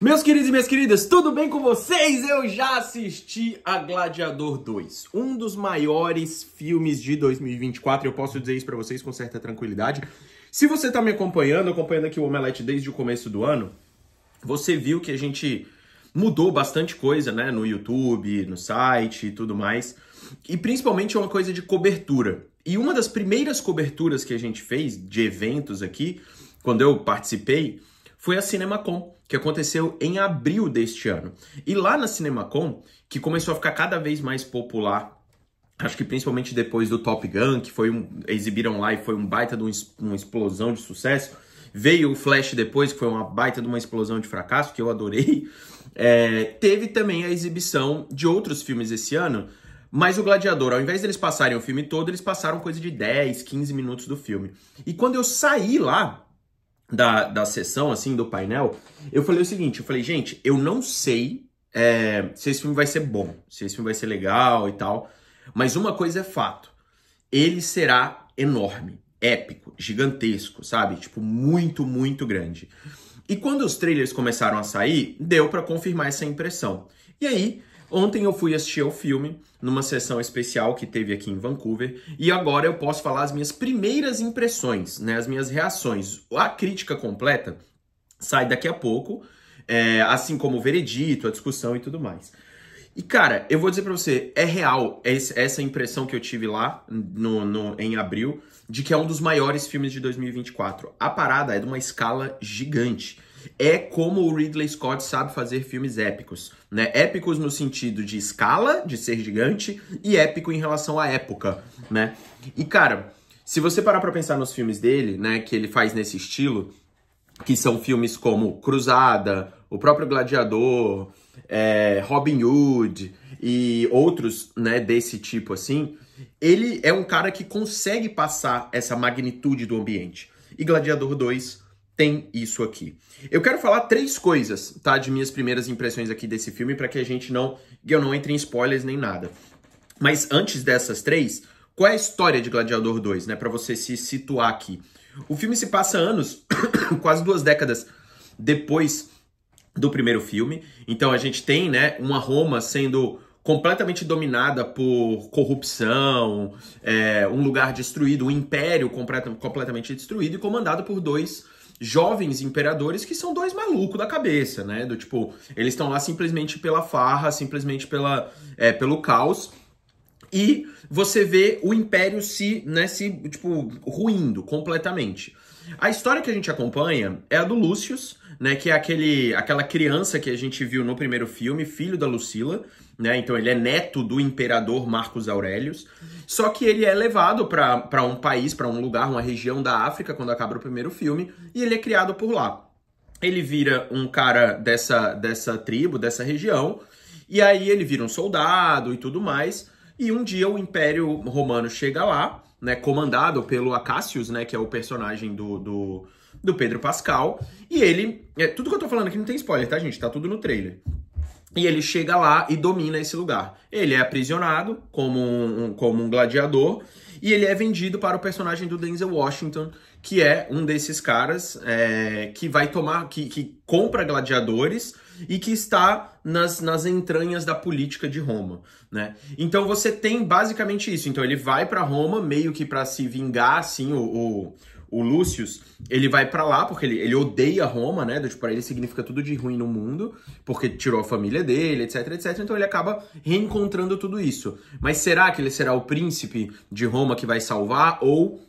Meus queridos e minhas queridas, tudo bem com vocês? Eu já assisti a Gladiador 2, um dos maiores filmes de 2024, eu posso dizer isso para vocês com certa tranquilidade. Se você tá me acompanhando, acompanhando aqui o Omelete desde o começo do ano, você viu que a gente mudou bastante coisa, né, no YouTube, no site e tudo mais. E principalmente é uma coisa de cobertura. E uma das primeiras coberturas que a gente fez de eventos aqui, quando eu participei, foi a CinemaCon, que aconteceu em abril deste ano. E lá na CinemaCon, que começou a ficar cada vez mais popular Acho que principalmente depois do Top Gun, que foi um, exibiram lá e foi um baita de um, uma explosão de sucesso. Veio o Flash depois, que foi uma baita de uma explosão de fracasso, que eu adorei. É, teve também a exibição de outros filmes esse ano, mas o Gladiador, ao invés deles passarem o filme todo, eles passaram coisa de 10, 15 minutos do filme. E quando eu saí lá, da, da sessão, assim, do painel, eu falei o seguinte, eu falei, gente, eu não sei é, se esse filme vai ser bom, se esse filme vai ser legal e tal, mas uma coisa é fato, ele será enorme, épico, gigantesco, sabe? Tipo, muito, muito grande. E quando os trailers começaram a sair, deu para confirmar essa impressão. E aí, Ontem eu fui assistir ao filme numa sessão especial que teve aqui em Vancouver e agora eu posso falar as minhas primeiras impressões, né, as minhas reações. A crítica completa sai daqui a pouco, é, assim como o veredito, a discussão e tudo mais. E cara, eu vou dizer para você, é real essa impressão que eu tive lá no, no, em abril de que é um dos maiores filmes de 2024. A parada é de uma escala gigante é como o Ridley Scott sabe fazer filmes épicos, né? Épicos no sentido de escala, de ser gigante, e épico em relação à época, né? E cara, se você parar para pensar nos filmes dele, né, que ele faz nesse estilo, que são filmes como Cruzada, o próprio Gladiador, é, Robin Hood e outros, né, desse tipo assim, ele é um cara que consegue passar essa magnitude do ambiente. E Gladiador 2 tem isso aqui. Eu quero falar três coisas, tá, de minhas primeiras impressões aqui desse filme para que a gente não eu não entre em spoilers nem nada. Mas antes dessas três, qual é a história de Gladiador 2, né, para você se situar aqui? O filme se passa anos, quase duas décadas depois do primeiro filme. Então a gente tem, né, uma Roma sendo completamente dominada por corrupção, é, um lugar destruído, um império completamente destruído e comandado por dois jovens imperadores que são dois malucos da cabeça, né? Do tipo, eles estão lá simplesmente pela farra, simplesmente pela, é, pelo caos. E você vê o império se, né, se, tipo, ruindo completamente. A história que a gente acompanha é a do Lúcius, né? Que é aquele, aquela criança que a gente viu no primeiro filme, filho da Lucila, né? Então ele é neto do imperador Marcos Aurelius. Só que ele é levado para um país, para um lugar, uma região da África quando acaba o primeiro filme, e ele é criado por lá. Ele vira um cara dessa, dessa tribo, dessa região, e aí ele vira um soldado e tudo mais. E um dia o Império Romano chega lá, né? Comandado pelo Acacius, né? Que é o personagem do, do do Pedro Pascal. E ele. É, tudo que eu tô falando aqui não tem spoiler, tá, gente? Tá tudo no trailer. E ele chega lá e domina esse lugar. Ele é aprisionado como um, como um gladiador e ele é vendido para o personagem do Denzel Washington, que é um desses caras é, que vai tomar, que, que compra gladiadores e que está nas, nas entranhas da política de Roma, né? Então você tem basicamente isso. Então ele vai para Roma meio que para se vingar, assim, o, o o Lúcio, ele vai para lá porque ele, ele odeia Roma, né? Do, tipo, pra ele significa tudo de ruim no mundo, porque tirou a família dele, etc, etc. Então ele acaba reencontrando tudo isso. Mas será que ele será o príncipe de Roma que vai salvar ou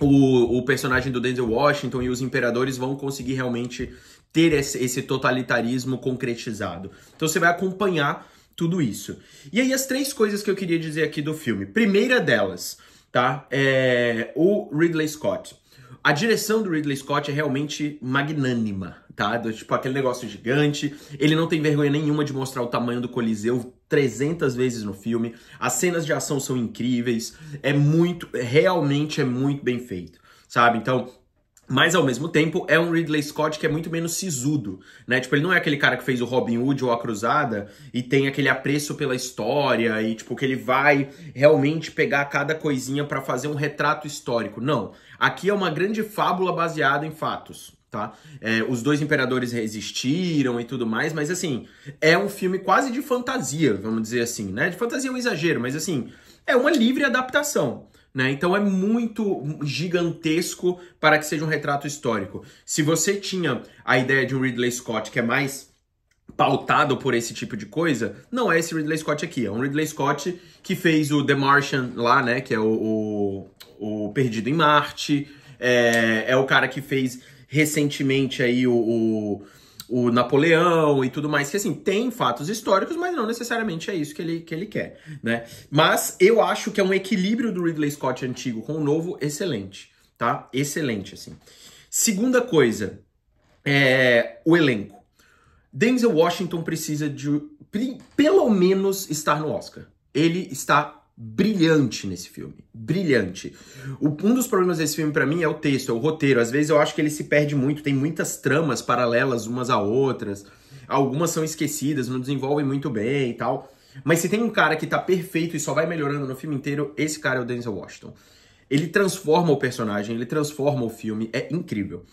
o, o personagem do Denzel Washington e os imperadores vão conseguir realmente ter esse, esse totalitarismo concretizado? Então você vai acompanhar tudo isso. E aí as três coisas que eu queria dizer aqui do filme. Primeira delas, tá? É o Ridley Scott. A direção do Ridley Scott é realmente magnânima, tá? tipo, aquele negócio gigante. Ele não tem vergonha nenhuma de mostrar o tamanho do Coliseu 300 vezes no filme. As cenas de ação são incríveis. É muito, realmente é muito bem feito, sabe? Então, mas ao mesmo tempo é um Ridley Scott que é muito menos sisudo, né? Tipo, ele não é aquele cara que fez o Robin Hood ou a Cruzada e tem aquele apreço pela história e tipo que ele vai realmente pegar cada coisinha para fazer um retrato histórico. Não, aqui é uma grande fábula baseada em fatos. Tá? É, os dois imperadores resistiram e tudo mais, mas assim, é um filme quase de fantasia, vamos dizer assim, né? De fantasia é um exagero, mas assim, é uma livre adaptação. Né? Então é muito gigantesco para que seja um retrato histórico. Se você tinha a ideia de um Ridley Scott que é mais pautado por esse tipo de coisa, não é esse Ridley Scott aqui. É um Ridley Scott que fez o The Martian lá, né? Que é o, o, o Perdido em Marte. É, é, o cara que fez recentemente aí o, o o Napoleão e tudo mais, que assim, tem fatos históricos, mas não necessariamente é isso que ele, que ele quer, né? Mas eu acho que é um equilíbrio do Ridley Scott antigo com o novo excelente, tá? Excelente, assim. Segunda coisa, é o elenco. Denzel Washington precisa de pelo menos estar no Oscar. Ele está brilhante nesse filme. Brilhante. O, um dos problemas desse filme para mim é o texto, é o roteiro. Às vezes eu acho que ele se perde muito, tem muitas tramas paralelas umas a outras. Algumas são esquecidas, não desenvolvem muito bem e tal. Mas se tem um cara que tá perfeito e só vai melhorando no filme inteiro, esse cara é o Denzel Washington. Ele transforma o personagem, ele transforma o filme, é incrível.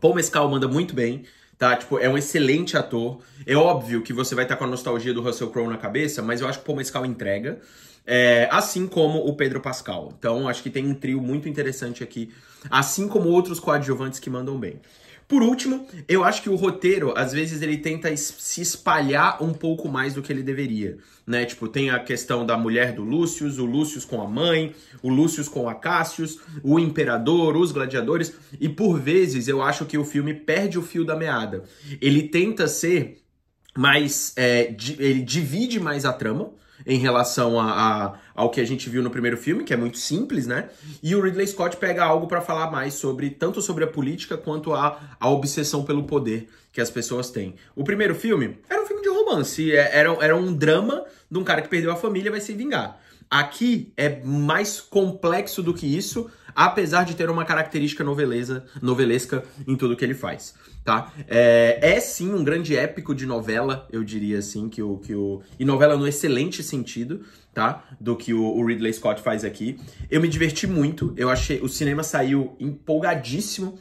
Paul Mescal manda muito bem tá? Tipo, é um excelente ator. É óbvio que você vai estar tá com a nostalgia do Russell Crowe na cabeça, mas eu acho que o Pomescal entrega, é, assim como o Pedro Pascal. Então, acho que tem um trio muito interessante aqui, assim como outros coadjuvantes que mandam bem. Por último, eu acho que o roteiro, às vezes, ele tenta se espalhar um pouco mais do que ele deveria, né? Tipo, tem a questão da mulher do Lúcio, o Lúcio com a mãe, o Lúcio com a Cassius, o imperador, os gladiadores, e por vezes eu acho que o filme perde o fio da meada. Ele tenta ser mais. É, ele divide mais a trama, em relação a, a, ao que a gente viu no primeiro filme, que é muito simples, né? E o Ridley Scott pega algo para falar mais sobre tanto sobre a política quanto a, a obsessão pelo poder que as pessoas têm. O primeiro filme era um filme de romance, é, era, era um drama de um cara que perdeu a família e vai se vingar. Aqui é mais complexo do que isso apesar de ter uma característica noveleza, novelesca em tudo que ele faz, tá? É, é, sim um grande épico de novela, eu diria assim, que o, que o... E novela no excelente sentido, tá? Do que o, o Ridley Scott faz aqui. Eu me diverti muito, eu achei... O cinema saiu empolgadíssimo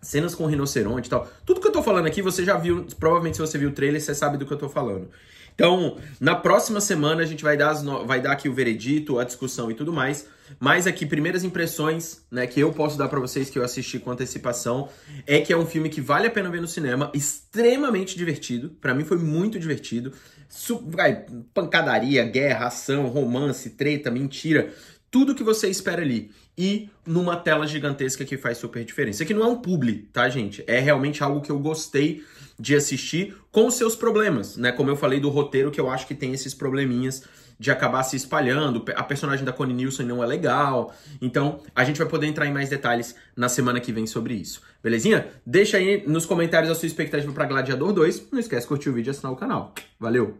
cenas com rinoceronte e tal. Tudo que eu tô falando aqui você já viu, provavelmente se você viu o trailer, você sabe do que eu tô falando. Então, na próxima semana a gente vai dar, no... vai dar aqui o veredito, a discussão e tudo mais. Mas aqui, primeiras impressões, né, que eu posso dar para vocês que eu assisti com antecipação, é que é um filme que vale a pena ver no cinema, extremamente divertido. para mim foi muito divertido. Su... Vai, pancadaria, guerra, ação, romance, treta, mentira tudo que você espera ali e numa tela gigantesca que faz super diferença. Aqui não é um publi, tá, gente? É realmente algo que eu gostei de assistir com os seus problemas, né? Como eu falei do roteiro, que eu acho que tem esses probleminhas de acabar se espalhando. A personagem da Connie Nielsen não é legal. Então, a gente vai poder entrar em mais detalhes na semana que vem sobre isso. Belezinha? Deixa aí nos comentários a sua expectativa para Gladiador 2. Não esquece de curtir o vídeo e assinar o canal. Valeu!